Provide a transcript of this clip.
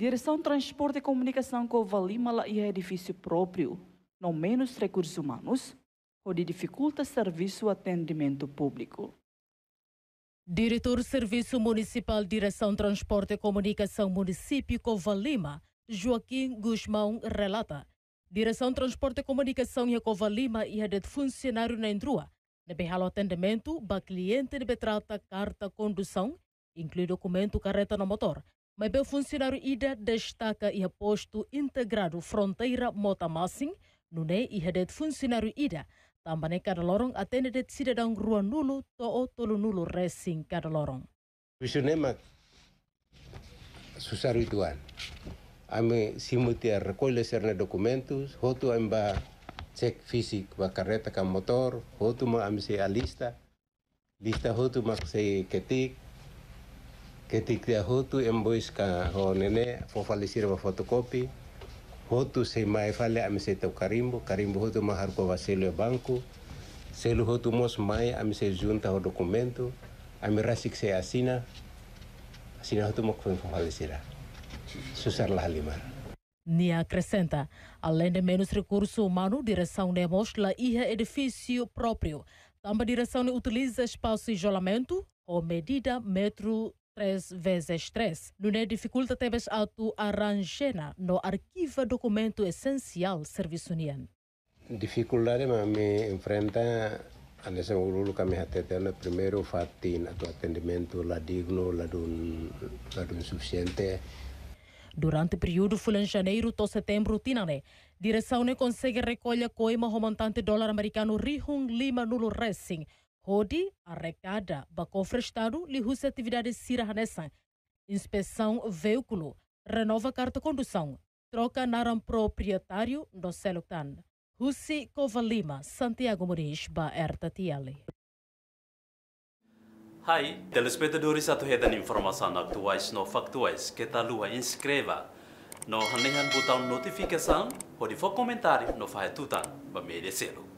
Direção Transporte e Comunicação Covalimala e edifício próprio, não menos recursos humanos, onde dificulta serviço atendimento público. Diretor Serviço Municipal Direção Transporte e Comunicação Município Covalima, Joaquim Guzmão relata. Direção Transporte e Comunicação em Covalima e a de funcionário na Endrua. Na berralo atendimento, ba cliente de betrata carta condução, inclui documento carreta no motor. Mas o funcionário IDA destaca e posto integrado fronteira Mota Massing, no NEI e de funcionário IDA. Também cada lorong atende de cidadão rua nulo, o Tolo nulo racing cada lorong. Visionema susar ituan. Ame simutia recolhe serne documentos, hotu amba cek fisik ba kareta ka motor, hotu ma amse a lista, lista hotu ma se ketik, ketikia hotu embois ka ho nene fofalisira wa fotocópia, hotu se mai fale ami a tau karimbo karimbo carimbo, mahar ko vaselo e banco selo hotu mos mai a se junta o documento ami rasik se assina asina hotu mo kwen fofalisira susar la lima. Nia acrescenta, além de menos recurso humano, direção de mostra e edifício próprio. Também direção utiliza espaço de isolamento ou medida metro três vezes três. Nune dificulta tebes a tu arranjena no arquivo documento essencial serviço nian. Dificuldade mas me enfrenta a nesse ululu kami hatetena primeiro fatin atu atendimento la digno la dun la dun suficiente Durante o período de janeiro até setembro, Tinane, direção consegue recolher coima romantante dólar americano Rihun Lima Nulo Racing, Rodi, arrecada, bacofre Estado, lihus atividades sirahanessan. Inspeção veículo, renova carta condução, troca naram proprietário no Seluctan. Russi Kovalima, Santiago Muniz, ba RTTL. Hai, telespectadores atuhetan informação atuais no factuais que talua lua inscreva. No hanehan botão notificação, pode for comentário no fahetutan, ba merecelo.